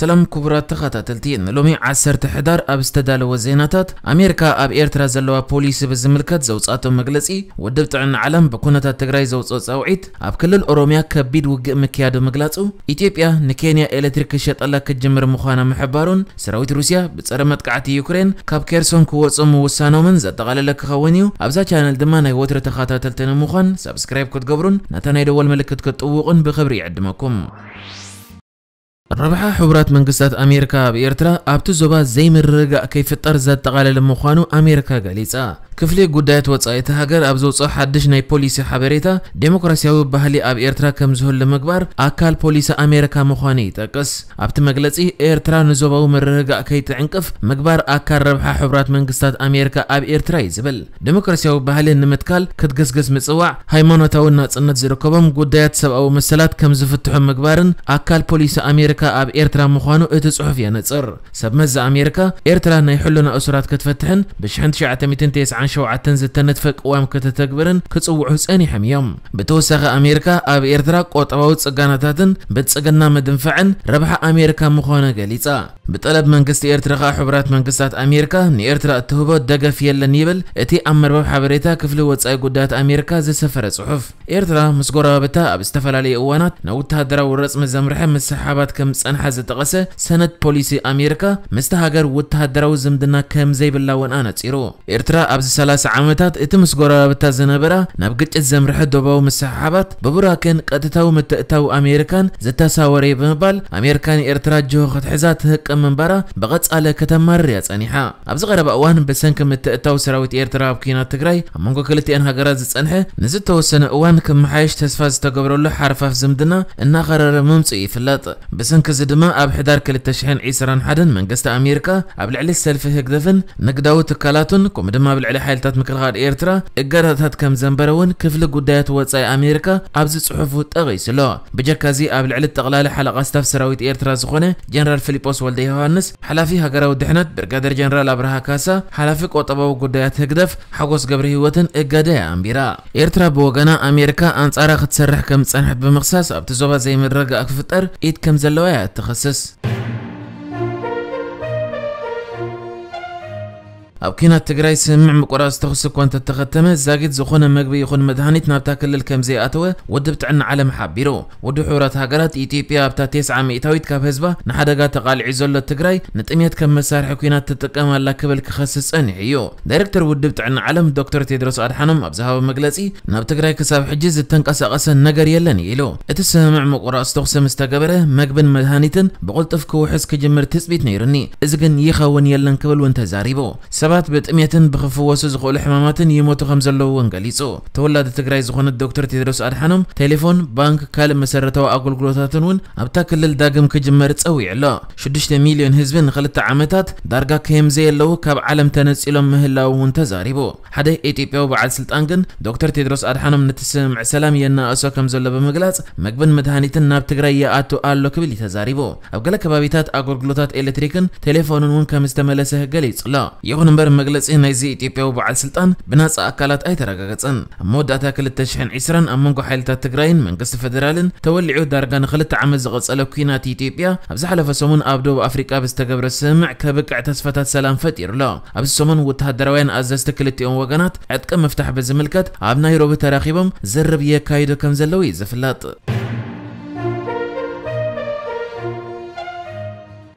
سلام كبرى تخطتلتين لومي عسرت حدار اب استدالو زيناتات امريكا اب ايرترا زلوا بوليس بزملكت زوصاتو مغلصي ودبطعن عالم بكونتات تግራይ ዘውፅኦ ጻውዒት ኣብ ክልል ኦሮሚያ ከቢድ ውግእ ምክያዱ ምግላጹ ኢትዮጵያ ንኬንያ ኤሌክትሪክ ክሸጠላ ክጅምር ምዃና ምሕባሩን ሰራዊት ሩስያ ብጸረ መጥቃዕቲ ዩክሬን ካብ ኬርሶን ክወፁ ምውሳኖምን ዘጠቓለለ ክኸውን እዩ ኣብዛ ቻነል ድማ ናይ ወትሪ ተኸታተልቲ ንምዃን ሰብስክራይብ ክትገብሩን ነታ ናይ ደወል ምልክት ክትጥውቑን ብኽብሪ ይዕድመኩም ርብሓ ሕቡራት መንግስታት ኣሜሪካ ብኤርትራ ኣብቲ ዞባ ዘይምርጋእ ከይፍጠር ዘጠቓለለ ምዃኑ ኣሜሪካ ገሊጻ ክፍሊ ጉዳያት ወጻኢ እቲ ሃገር ኣብ ዘውፅኦ ሓድሽ ናይ ፖሊሲ ሓበሬታ ዴሞክራሲያዊ ባህሊ ኣብ ኤርትራ ከም ዝህሉ ምግባር ኣካል ፖሊሲ ኣሜሪካ ምዃኑ ይጠቅስ ኣብቲ መግለጺ ኤርትራ ንዞባዊ ምርህጋእ ከይትዕንቅፍ ምግባር ኣካል ረብሓ ሕቡራት መንግስታት ኣሜሪካ ኣብ ኤርትራ እዩ ዝብል ዴሞክራሲያዊ ባህሊ ንምትካል ክትገስገስ ምጽዋዕ ሃይማኖታዊ ናጽነት ዝርከቦም ጉዳያት ሰብኣዊ መሰላት ከም ዝፍትሑ ምግባርን ኣካል ፖሊሲ ኣሜሪካ أمريكا أب إيرترا مخانو اتسعف ينصر سب مزة أمريكا إيرترا نيحلنا أسرات كتفتحن بشحن شعة ميتين تيس عن 297 زتنت فك وام كتتكبرن كتصوعو سأني حميم بتوسخ أمريكا أب إيرترا قط أوت سجناتن بتسجنا مدنفعن ربح أمريكا مخانا قليصا بطلب من قصة إيرترا حبرات من قصة أمريكا نإيرترا التهبو دقف يلن يبل اتي أمر باب حبريتا كفل وصاي قدات أمريكا سفر صحف إيرترا مسجورة مسقرابتا أب استفلا لي أوانات نوتها درا ورسم الزمرح مسحابات كم ድምፅን ሓዝ ጠቐሰ ሰነድ ፖሊሲ ኣሜሪካ ምስቲ ሃገር ወተሃደራዊ ዝምድና ከም ዘይብላውን ኣነፂሩ ኤርትራ ኣብዚ 30 ዓመታት እቲ ምስ ጎረባብታ ዝነበራ ናብ ግጭት ዘምርሐ ዶባዊ ምስሓሓባት ብቡራክን ቀጥታዊ ምትእታዊ ኣሜሪካን ዝተሳወረ ብምባል ኣሜሪካን ኤርትራ ጅሆ ክትሕዛ ትህቅም ምንባራ ብቐጻለ ከተማርር እያ ጸኒሓ ኣብዚ ቀረባ እዋን ብሰንኪ ምትእታዊ ሰራዊት ኤርትራ ኣብ ኩናት ትግራይ ኣብ መንጎ ክልቲአን ሃገራት ዝጸንሐ ንዝተወሰነ እዋን ክመሓየሽ ተስፋ ዝተገብረሉ ሓርፋፍ ዝምድና እናኸረረ ምምፁ ይፍለጥ ብስን ዝንክስ ድማ ኣብ ሕዳር 2021 መንግስቲ ኣሜሪካ ኣብ ልዕሊ ሰልፊ ህግደፍን ንግዳዊ ትካላቱን ከምኡ ድማ ኣብ ልዕሊ ሓይልታት ምክልኻል ኤርትራ እገዳታት ከም ዘንበረ እውን ክፍሊ ጉዳያት ወፃኢ ኣሜሪካ ኣብዚ ጽሑፉ ጠቒሱ ኣሎ ብጀካ እዚ ኣብ ልዕሊ ጠቕላሊ ሓለቓ ስታፍ ሰራዊት ኤርትራ ዝኾነ ጀነራል ፊልጶስ ወልደ ዮሃንስ ሓላፊ ሃገራዊ ድሕነት ብርጋደር ጀነራል ኣብርሃ ካሳ ሓላፊ ቆጠባዊ ጉዳያት ህግደፍ ሓጎስ ገብረ ህይወትን እገዳያ ኣንቢራ ኤርትራ ብወገና ኣሜሪካ ኣንጻራ ክትሰርሕ ከም ዝጸንሐት ብምኽሳስ ኣብቲ ዞባ ዘይምድረጋእ ክፍጠር ኢድ ከም ዘለዋ مستويات تخصص او کی نت جرای سمع مقرا است خص کوانت تختم زاجد زخون مجبی خون مدهانیت نبته کل کم زیات ودبت عن علم حبی رو ود حورت هجرت ایتیپیا بته تیس عام ایتایت کف هزبا نحدقات قال عزول نت جرای نت امیت کم مسار حکینات تتکام ولا قبل کخصس انجیو ودبت عن علم دکتر تدرس آرحنم ابزها و مجلسی نبته جرای کساب حجز قص نگری لنیلو ات سمع مقرا است خص مستجبره مجبن بقول تفکو حس کجمر تسبیت نیرنی ازگن یخوانی لن قبل ون تزاری سبات بتأميتن بخفوس زخو الحماماتن يموتو خمزلو ونقاليسو تولاد تقرأي زخونة دكتور تدرس أرحانم تليفون بانك كال مسرتو أقول قلوتاتن ون أبتا كلل داقم كجمار تسوي علا شدشت مليون هزبن خلطة عامتات دارقا كيمزي اللو كاب عالم تنس إلو مهلاو ونتزاريبو حده اي تي بيو بعال سلطانقن دكتور تدرس أرحانم نتسمع سلام ينا أسو كمزلو بمقلاص مقبن مدهانيتن ناب تقرأي يأتو آل لو كبلي تزاريبو أبقالك بابيتات أقول قلوتات إلتريكن تليفون ون كمستملسه قليص لا يغنم امبر مغلصي نايزي ايتيوبيا وبعل سلطان بناص اكالات اي ترغغصن مودا تاكل التشحن عسران امونغو حيلتا تغراين من قس فدرالن تولعو دارغا نخلت عام زغصل كينات ايتيوبيا ابزحله فسمون ابدو بافريكا بستغبر سمع كبقع تسفتا سلام فتير فطير لو ابسمون دروين ازست كلتيون وغنات عتق مفتاح بزملكت ابنا يروب تراخيبم زرب يكايدو كمزلوي زفلات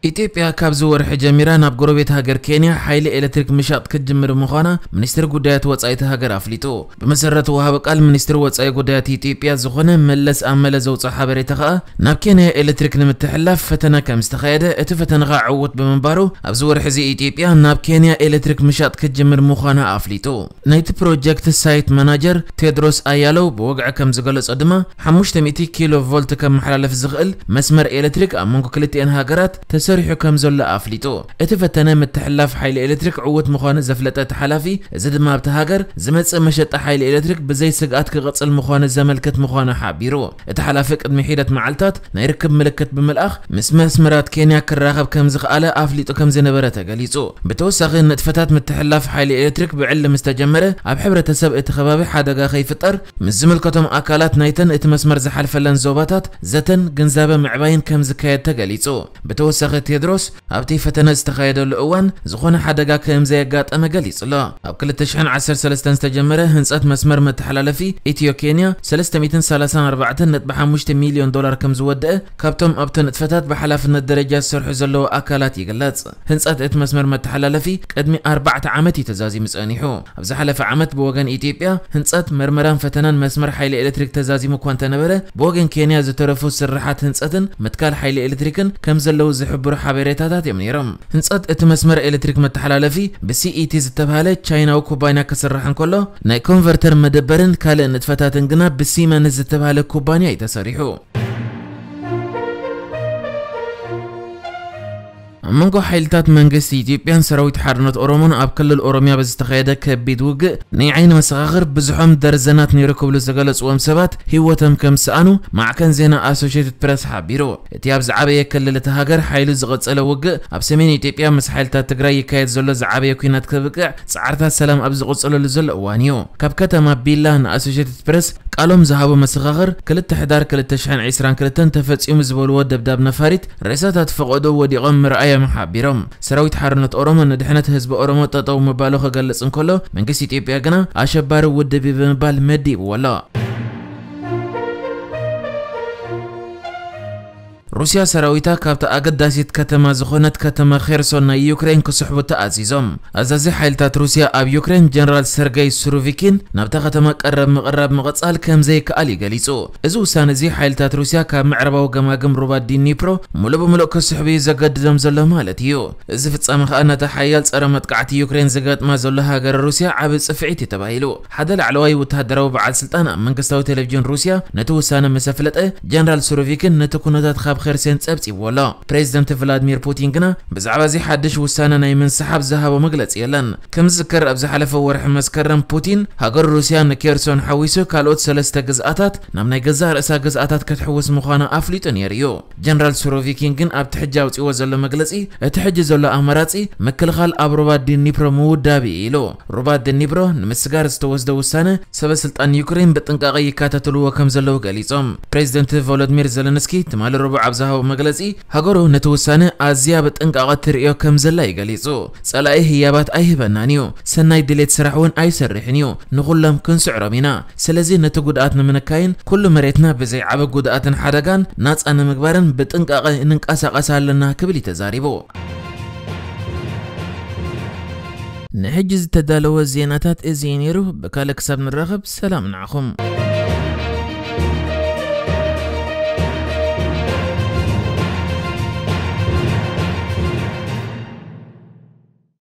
ኢትዮጵያ ካብ ዝወርሐ ጀሚራ ናብ ጎረቤት ሃገር ኬንያ ሓይሊ ኤሌክትሪክ ምሻጥ ክትጅምር ምዃና ሚኒስትር ጉዳያት ወጻኢቲ ሃገር ኣፍሊጡ ብመሰረት ወሃበ ቃል ሚኒስትር ወጻኢ ጉዳያት ኢትዮጵያ ዝኾነ መለስ ኣመለ ዘውፅእ ሓበሬታ ኸኣ ናብ ኬንያ ኤሌክትሪክ ንምትሕላፍ ፈተና ከም ዝተኻየደ እቲ ፈተና ኸ ዕውት ብምንባሩ ኣብዚ ወርሒ እዚ ኢትዮጵያ ናብ ኬንያ ኤሌክትሪክ ምሻጥ ክትጅምር ምዃና ኣፍሊጡ ናይቲ ፕሮጀክት ሳይት መናጀር ቴድሮስ ኣያለው ብወግዐ ከም ዝገለጸ ድማ 500 ኪሎ ቮልት ከመሓላለፍ ዝኽእል መስመር ኤሌክትሪክ ኣብ መንጎ ክልቲአን ሃገራት ተሰ سرحو كمزول لأفليتو اتفتنا متحلاف حيل إلتريك عوت مخوان زفلتة تحلافي زد ما بتهاجر زمت مشت حيل إلتريك بزي سقات كغطس المخوان زملكت مخوان حابيرو اتحلافك ادمي معلتات نيركب ملكت بملأخ مسمى سمرات كينيا كراغب كمزغ على أفليتو كمزي نبرة تقاليسو بتوسع نتفتات متحلاف حيل إلتريك بعلة مستجمرة اب حبرة سب اتخبابي حدقا خيف طر مزملكتهم أكالات نايتن اتمسمر زحل فلان زوباتات زتن جنزابة معباين كمزكاية تقاليسو بتوسع ቴድሮስ ኣብቲ ፈተነ ዝተኻየደሉ እዋን ዝኾነ ሓደጋ ከም ዘየጋጠመ ገሊጹ ኣሎ ኣብ 2013 ዝተጀመረ ህንፀት መስመር መተሓላለፊ ኢትዮ ኬንያ 334.5 ሚሊዮን ዶላር ከም ዝወድአ ካብቶም ኣብቲ ንጥፈታት ብሓላፍነት ደረጃ ዝሰርሑ ዘለዉ ኣካላት ይግለጽ ህንፀት እቲ መስመር መተሓላለፊ ቅድሚ 4 ዓመት እዩ ተዛዚሙ ጸኒሑ ኣብ ዝሓለፈ ዓመት ብወገን ኢትዮጵያ ህንፀት መርመራን ፈተናን መስመር ሓይሊ ኤሌክትሪክ ተዛዚሙ እኳ እንተነበረ ብወገን ኬንያ ዝተረፉ ስራሓት ህንፀትን ምትካል ሓይሊ ኤሌክትሪክን ከም ዘለው ዝሕብሩ ዝነበሩ ሓበሬታታት እዮም ነይሮም ህንፀት እቲ መስመር ኤሌክትሪክ መተሓላለፊ ብሲኢቲ ዝተባሃለ ቻይናዊ ኩባንያ ክስራሕ እንከሎ ናይ ኮንቨርተር መደበርን ካልእ ንጥፈታትን ግና ብሲመንስ ዝተባሃለ ኩባንያ እዩ ተሰሪሑ منگو حیلتات منگستی ایتیوپیان سراویت حرنت ارومون اب کل باز ارومیا بزتخیده کبید وگ نیعین مسغغر بزحم درزنات نیرکو بلزگلس وام سبات هیوتم کم سانو معکن زینا اسوشیتد پرس حبیرو اتیاب زعبیه کل لتهاجر حیل زغتسل وگ اب سمین ایتیوپیا مس حیلتات تگرای یکایت زل زعبیه کوینات کبقع سعرتا سلام اب زغت زغتسل لزل وانیو کب ما بیلان اسوشیتد پرس قالهم زهابو مسخخر كلت حدار كلت شحن عسران كلت انتفت يوم زبولو دبداب نفاريت رئيسات تفقدو وديقم مرأي محابيرم سراويت حرنت أورمو ندحنت هزب أورمو تطو مبالغه خقلص انكلو من قسي تيبيا قنا عشبار ودبي بمبال مدي ولا ሩስያ ሰራዊታ ካብቲ ኣገዳሲት ከተማ ዝኾነት ከተማ ኼርሶን ናይ ዩክሬን ክስሕቡ ተኣዚዞም ኣዛዚ ሓይልታት ሩስያ ኣብ ዩክሬን ጀነራል ሰርገይ ስሩቪኪን ናብታ ከተማ ቀረብ ምቕራብ ምቕጻል ከም ዘይከኣል ይገሊጹ እዚ ውሳነ እዚ ሓይልታት ሩስያ ካብ ምዕረባዊ ገማግም ሩባ ዲኒፕሮ ሙሉእ ብምሉእ ክስሕቡ እዩ ዘገድዶም ዘሎ ማለት እዩ እዚ ፍጻመ ከዓ ነቲ ሓያል ጸረ መጥቃዕቲ ዩክሬን ዝገጥማ ዘሎ ሃገር ሩስያ ዓብዪ ጽፍዒት እዩ ተባሂሉ ሓደ ላዕለዋይ ወተሃደራዊ በዓል ስልጣን ኣብ መንግስታዊ ቴሌቭዥን ሩስያ ነቲ ውሳነ መሰፍለጠ ጀነራል ስሩቪኪን ነቲ ኩነታት ካብ بخيرسين تسبتي ولا بريزيدنت فلاديمير بوتين قنا بزعب زي حدش وسانا ناي من سحاب زهاب ومقلت يلن كم ذكر أبز حلف ورح مسكرم بوتين هاجر روسيا نكيرسون حويسو كالوت سلسة جزأتات نمنا جزار أسا جزأتات كتحوس مخانا أفليتون يريو جنرال سوروفيكين قن أب تحجة وتقوى زلو مقلتي تحجة زلو أمراتي مكلخال أب رباد دي نيبرو مود دابي إلو رباد دي نيبرو نمسكار استوزدو وسانا سبب سلطان يوكرين بتنقاقي كاتتلو وكم زلو قاليتهم بريزيدنت فولودمير زلنسكي تمال ربع ኣብ ዝሃቦ መግለፂ ሃገሩ ነቲ ውሳነ ኣዝያ ብጥንቃቐ ትርእዮ ከም ዘላ ይገሊጹ ጸላኢ ህያባት ኣይህበናን እዩ ሰናይ ድሌት ስራሕ እውን ኣይሰርሕን እዩ ንኹሎም ክንስዕሮም ኢና ስለዚ ነቲ ጉድኣት ንምንካይን ኩሉ መሬትና ብዘይ ዓበ ጉድኣትን ሓደጋን ናፃ ንምግባርን ብጥንቃቐ እንንቀሳቐስ ኣለና ክብል እዩ ተዛሪቡ ንሕጂ ዝተዳለወ ዜናታት እዚ ነይሩ ብካልእ ክሳብ ንራኸብ ሰላም ንዓኹም